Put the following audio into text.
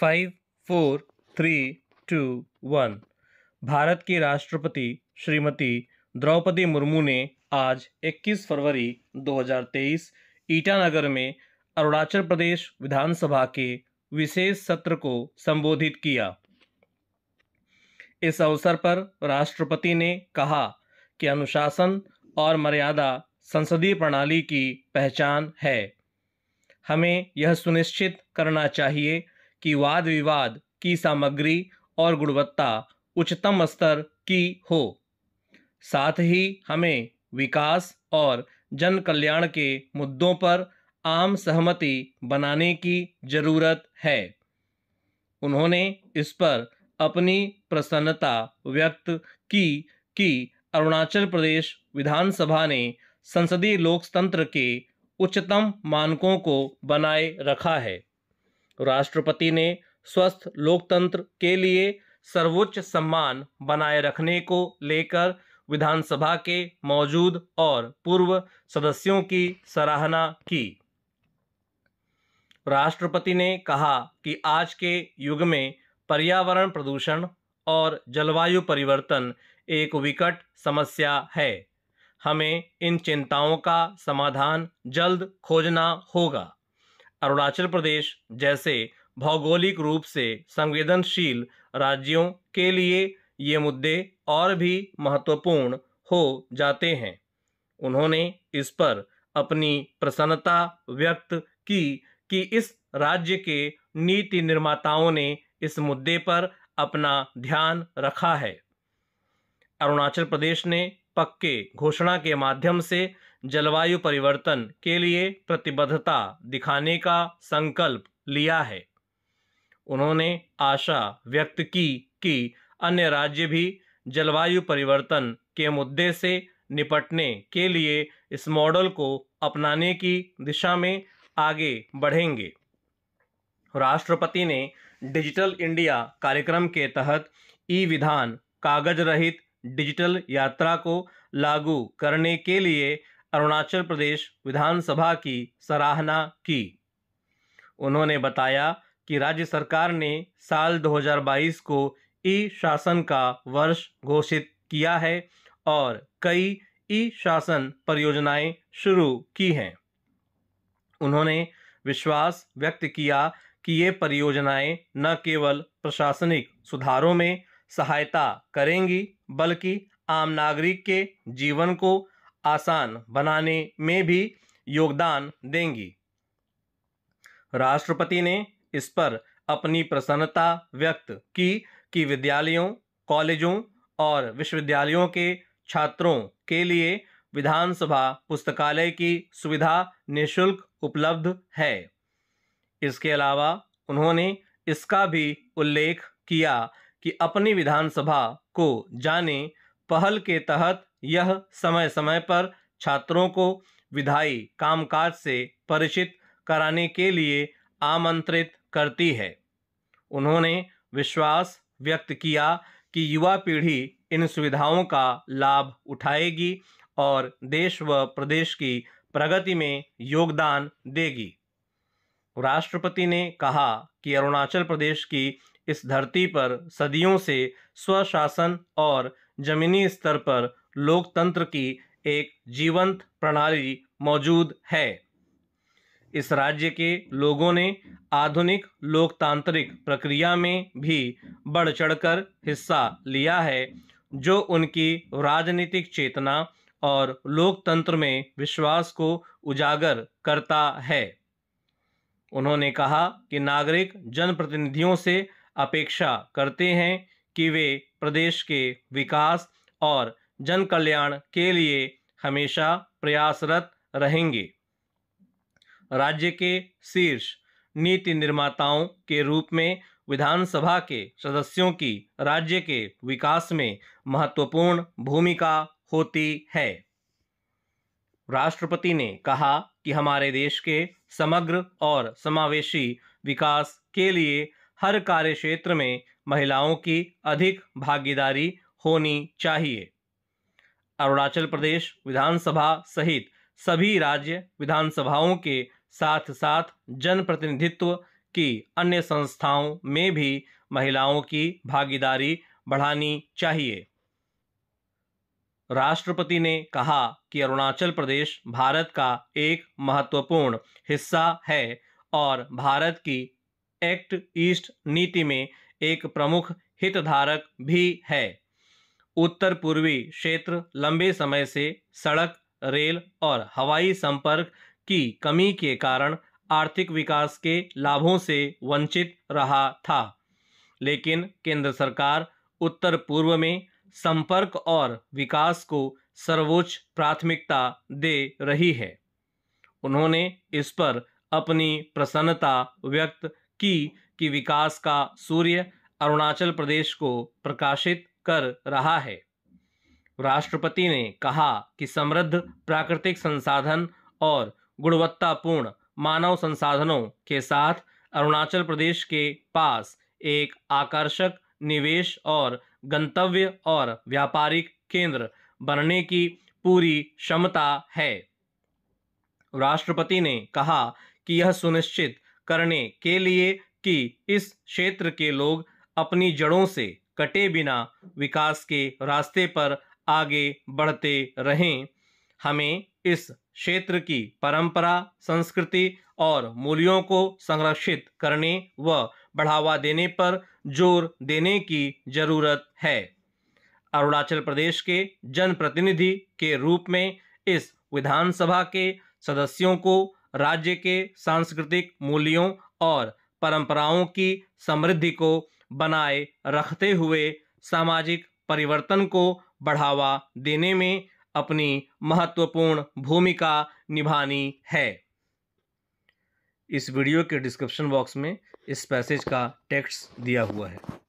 five four three two one Bharat की राष्ट्रपति श्रीमती द्रौपदी मुर्मू ने आज 21 फरवरी 2023 ईटानगर में अरुणाचल प्रदेश विधानसभा के विशेष सत्र को संबोधित किया इस अवसर पर राष्ट्रपति ने कहा कि अनुशासन और मर्यादा संसदीय प्रणाली की पहचान है हमें यह सुनिश्चित करना चाहिए कि वाद विवाद की सामग्री और गुणवत्ता उच्चतम स्तर की हो साथ ही हमें विकास और जन कल्याण के मुद्दों पर आम सहमति बनाने की जरूरत है उन्होंने इस पर अपनी प्रसन्नता व्यक्त की कि अरुणाचल प्रदेश विधानसभा ने संसदीय लोकतंत्र के उच्चतम मानकों को बनाए रखा है राष्ट्रपति ने स्वस्थ लोकतंत्र के लिए सर्वोच्च सम्मान बनाए रखने को लेकर विधानसभा के मौजूद और पूर्व सदस्यों की सराहना की राष्ट्रपति ने कहा कि आज के युग में पर्यावरण प्रदूषण और जलवायु परिवर्तन एक विकट समस्या है हमें इन चिंताओं का समाधान जल्द खोजना होगा अरुणाचल प्रदेश जैसे भौगोलिक रूप से संवेदनशील राज्यों के लिए ये मुद्दे और भी महत्वपूर्ण हो जाते हैं उन्होंने इस पर अपनी प्रसन्नता व्यक्त की कि इस राज्य के नीति निर्माताओं ने इस मुद्दे पर अपना ध्यान रखा है अरुणाचल प्रदेश ने पक्के घोषणा के माध्यम से जलवायु परिवर्तन के लिए प्रतिबद्धता दिखाने का संकल्प लिया है उन्होंने आशा व्यक्त की कि अन्य राज्य भी जलवायु परिवर्तन के मुद्दे से निपटने के लिए इस मॉडल को अपनाने की दिशा में आगे बढ़ेंगे राष्ट्रपति ने डिजिटल इंडिया कार्यक्रम के तहत ई विधान कागज रहित डिजिटल यात्रा को लागू करने के लिए अरुणाचल प्रदेश विधानसभा की सराहना की उन्होंने बताया कि राज्य सरकार ने साल 2022 को ई शासन का वर्ष घोषित किया है और कई ई शासन परियोजनाएं शुरू की हैं उन्होंने विश्वास व्यक्त किया कि ये परियोजनाएं न केवल प्रशासनिक सुधारों में सहायता करेंगी बल्कि आम नागरिक के जीवन को आसान बनाने में भी योगदान देंगी राष्ट्रपति ने इस पर अपनी प्रसन्नता व्यक्त की कि विद्यालयों कॉलेजों और विश्वविद्यालयों के छात्रों के लिए विधानसभा पुस्तकालय की सुविधा निशुल्क उपलब्ध है इसके अलावा उन्होंने इसका भी उल्लेख किया कि अपनी विधानसभा को जाने पहल के तहत यह समय समय पर छात्रों को विधायी कामकाज से परिचित कराने के लिए आमंत्रित करती है उन्होंने विश्वास व्यक्त किया कि युवा पीढ़ी इन सुविधाओं का लाभ उठाएगी और देश व प्रदेश की प्रगति में योगदान देगी राष्ट्रपति ने कहा कि अरुणाचल प्रदेश की इस धरती पर सदियों से स्वशासन और जमीनी स्तर पर लोकतंत्र की एक जीवंत प्रणाली मौजूद है इस राज्य के लोगों ने आधुनिक लोकतांत्रिक प्रक्रिया में भी बढ़ चढ़कर हिस्सा लिया है जो उनकी राजनीतिक चेतना और लोकतंत्र में विश्वास को उजागर करता है उन्होंने कहा कि नागरिक जनप्रतिनिधियों से अपेक्षा करते हैं कि वे प्रदेश के विकास और जन कल्याण के लिए हमेशा प्रयासरत रहेंगे राज्य के शीर्ष नीति निर्माताओं के रूप में विधानसभा के सदस्यों की राज्य के विकास में महत्वपूर्ण भूमिका होती है राष्ट्रपति ने कहा कि हमारे देश के समग्र और समावेशी विकास के लिए हर कार्य क्षेत्र में महिलाओं की अधिक भागीदारी होनी चाहिए अरुणाचल प्रदेश विधानसभा सहित सभी राज्य विधानसभाओं के साथ साथ जनप्रतिनिधित्व की अन्य संस्थाओं में भी महिलाओं की भागीदारी बढ़ानी चाहिए राष्ट्रपति ने कहा कि अरुणाचल प्रदेश भारत का एक महत्वपूर्ण हिस्सा है और भारत की एक्ट ईस्ट नीति में एक प्रमुख हितधारक भी है उत्तर पूर्वी क्षेत्र लंबे समय से सड़क रेल और हवाई संपर्क की कमी के कारण आर्थिक विकास के लाभों से वंचित रहा था लेकिन केंद्र सरकार उत्तर पूर्व में संपर्क और विकास को सर्वोच्च प्राथमिकता दे रही है उन्होंने इस पर अपनी प्रसन्नता व्यक्त की कि विकास का सूर्य अरुणाचल प्रदेश को प्रकाशित कर रहा है राष्ट्रपति ने कहा कि समृद्ध प्राकृतिक संसाधन और गुणवत्तापूर्ण मानव संसाधनों के साथ अरुणाचल प्रदेश के पास एक आकर्षक निवेश और गंतव्य और व्यापारिक केंद्र बनने की पूरी क्षमता है राष्ट्रपति ने कहा कि यह सुनिश्चित करने के लिए कि इस क्षेत्र के लोग अपनी जड़ों से कटे बिना विकास के रास्ते पर आगे बढ़ते रहें हमें इस क्षेत्र की परंपरा संस्कृति और मूल्यों को संरक्षित करने व बढ़ावा देने पर जोर देने की जरूरत है अरुणाचल प्रदेश के जनप्रतिनिधि के रूप में इस विधानसभा के सदस्यों को राज्य के सांस्कृतिक मूल्यों और परंपराओं की समृद्धि को बनाए रखते हुए सामाजिक परिवर्तन को बढ़ावा देने में अपनी महत्वपूर्ण भूमिका निभानी है इस वीडियो के डिस्क्रिप्शन बॉक्स में इस पैसेज का टेक्स्ट दिया हुआ है